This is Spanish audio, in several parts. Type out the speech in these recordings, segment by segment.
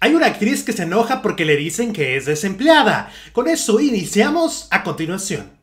Hay una actriz que se enoja porque le dicen que es desempleada. Con eso iniciamos a continuación.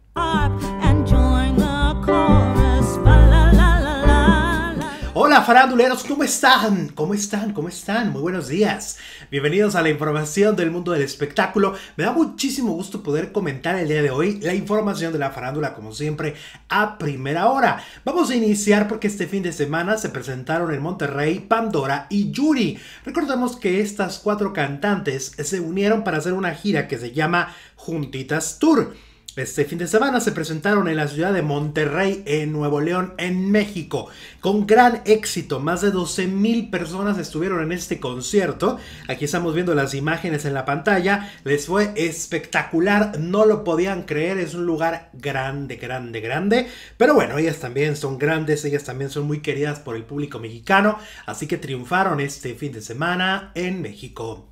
Hola faranduleros, ¿cómo están? ¿Cómo están? ¿Cómo están? Muy buenos días. Bienvenidos a la información del mundo del espectáculo. Me da muchísimo gusto poder comentar el día de hoy la información de la farándula como siempre a primera hora. Vamos a iniciar porque este fin de semana se presentaron en Monterrey Pandora y Yuri. Recordemos que estas cuatro cantantes se unieron para hacer una gira que se llama Juntitas Tour. Este fin de semana se presentaron en la ciudad de Monterrey, en Nuevo León, en México, con gran éxito. Más de 12 mil personas estuvieron en este concierto. Aquí estamos viendo las imágenes en la pantalla. Les fue espectacular, no lo podían creer. Es un lugar grande, grande, grande. Pero bueno, ellas también son grandes, ellas también son muy queridas por el público mexicano. Así que triunfaron este fin de semana en México.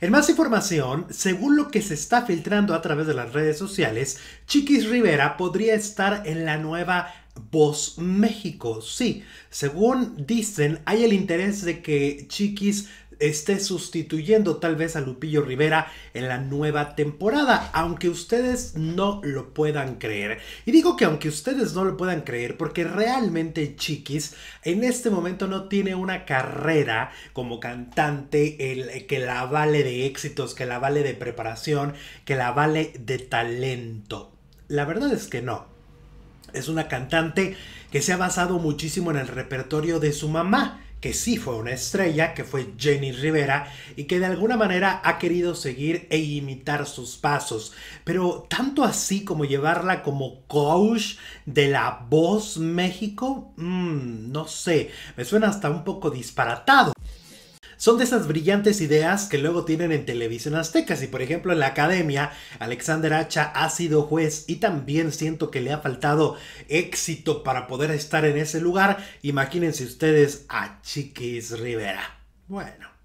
En más información, según lo que se está filtrando a través de las redes sociales, Chiquis Rivera podría estar en la nueva Voz México. Sí, según dicen, hay el interés de que Chiquis esté sustituyendo tal vez a Lupillo Rivera en la nueva temporada, aunque ustedes no lo puedan creer. Y digo que aunque ustedes no lo puedan creer, porque realmente Chiquis en este momento no tiene una carrera como cantante el, eh, que la vale de éxitos, que la vale de preparación, que la vale de talento. La verdad es que no. Es una cantante que se ha basado muchísimo en el repertorio de su mamá que sí fue una estrella, que fue Jenny Rivera, y que de alguna manera ha querido seguir e imitar sus pasos. Pero tanto así como llevarla como coach de la voz México, mm, no sé, me suena hasta un poco disparatado son de esas brillantes ideas que luego tienen en televisión aztecas y por ejemplo en la academia Alexander Hacha ha sido juez y también siento que le ha faltado éxito para poder estar en ese lugar. Imagínense ustedes a Chiquis Rivera. Bueno.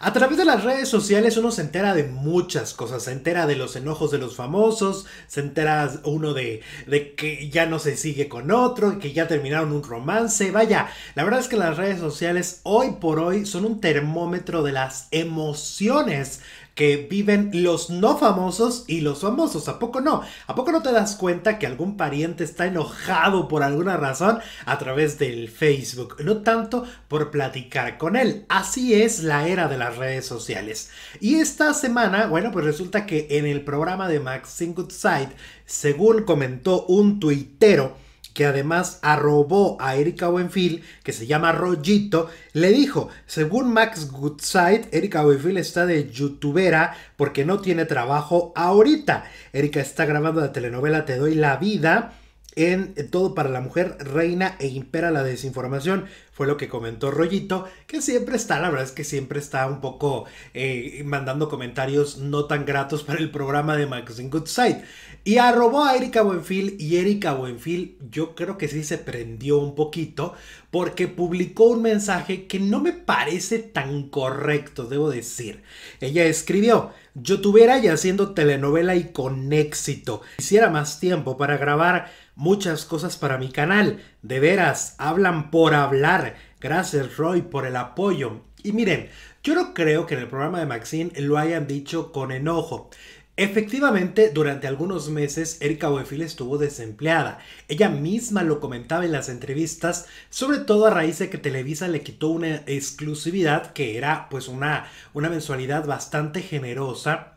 A través de las redes sociales uno se entera de muchas cosas, se entera de los enojos de los famosos, se entera uno de, de que ya no se sigue con otro, que ya terminaron un romance, vaya, la verdad es que las redes sociales hoy por hoy son un termómetro de las emociones que viven los no famosos y los famosos. ¿A poco no? ¿A poco no te das cuenta que algún pariente está enojado por alguna razón a través del Facebook? No tanto por platicar con él. Así es la era de las redes sociales. Y esta semana, bueno, pues resulta que en el programa de Maxine Goodside, según comentó un tuitero, que además arrobó a Erika Buenfil, que se llama Rollito, le dijo, según Max Goodside, Erika Buenfil está de youtubera porque no tiene trabajo ahorita. Erika está grabando la telenovela Te doy la vida en Todo para la Mujer, Reina e Impera la Desinformación, fue lo que comentó Rollito, que siempre está, la verdad es que siempre está un poco eh, mandando comentarios no tan gratos para el programa de Magazine Goodside. Y arrobó a Erika Buenfil y Erika Buenfil yo creo que sí se prendió un poquito porque publicó un mensaje que no me parece tan correcto, debo decir. Ella escribió, yo tuviera ya haciendo telenovela y con éxito. Quisiera más tiempo para grabar muchas cosas para mi canal. De veras, hablan por hablar Gracias Roy por el apoyo. Y miren, yo no creo que en el programa de Maxine lo hayan dicho con enojo. Efectivamente, durante algunos meses Erika wefil estuvo desempleada. Ella misma lo comentaba en las entrevistas, sobre todo a raíz de que Televisa le quitó una exclusividad que era pues una, una mensualidad bastante generosa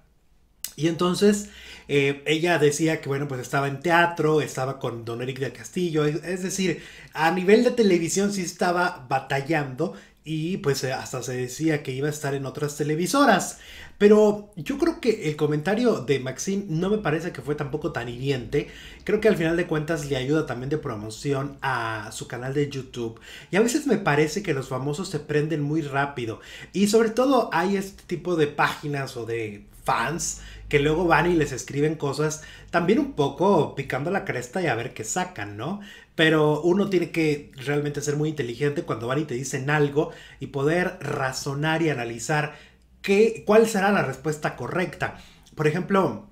y entonces eh, ella decía que, bueno, pues estaba en teatro, estaba con Don Eric del Castillo, es, decir, a nivel de televisión sí estaba batallando y pues eh, hasta se decía que iba a estar en otras televisoras. Pero yo creo que el comentario de Maxim no me parece que fue tampoco tan hiriente. Creo que al final de cuentas le ayuda también de promoción a su canal de YouTube. Y a veces me parece que los famosos se prenden muy rápido. Y sobre todo hay este tipo de páginas o de fans que luego van y les escriben cosas también un poco picando la cresta y a ver qué sacan, ¿no? Pero uno tiene que realmente ser muy inteligente cuando van y te dicen algo y poder razonar y analizar qué, cuál será la respuesta correcta. Por ejemplo,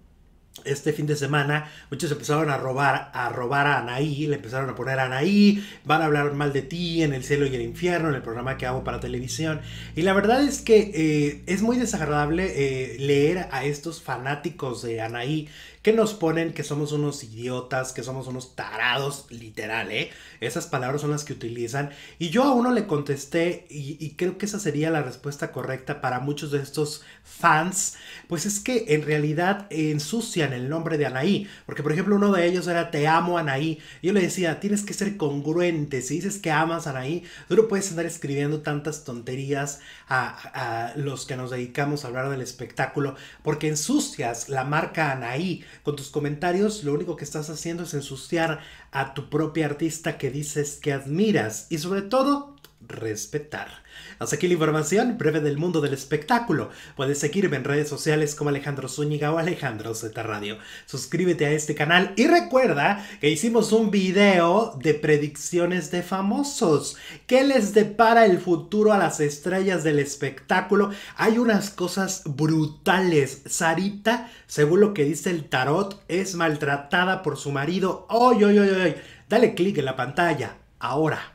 este fin de semana, muchos empezaron a robar, a robar a Anaí, le empezaron a poner a Anaí, van a hablar mal de ti en el cielo y el infierno, en el programa que hago para televisión. Y la verdad es que eh, es muy desagradable eh, leer a estos fanáticos de Anaí que nos ponen que somos unos idiotas, que somos unos tarados, literal, ¿eh? Esas palabras son las que utilizan. Y yo a uno le contesté, y, y, creo que esa sería la respuesta correcta para muchos de estos fans, pues es que en realidad ensucia en el nombre de Anaí, porque por ejemplo uno de ellos era Te amo Anaí, yo le decía, tienes que ser congruente, si dices que amas Anaí, tú no puedes andar escribiendo tantas tonterías a, a los que nos dedicamos a hablar del espectáculo, porque ensucias la marca Anaí, con tus comentarios lo único que estás haciendo es ensuciar a tu propia artista que dices que admiras, y sobre todo respetar. Hasta aquí la información breve del mundo del espectáculo. Puedes seguirme en redes sociales como Alejandro Zúñiga o Alejandro Z Radio. Suscríbete a este canal y recuerda que hicimos un video de predicciones de famosos. ¿Qué les depara el futuro a las estrellas del espectáculo? Hay unas cosas brutales. Sarita, según lo que dice el tarot, es maltratada por su marido. ¡Oy, oy, oy, oy! Dale clic en la pantalla. Ahora.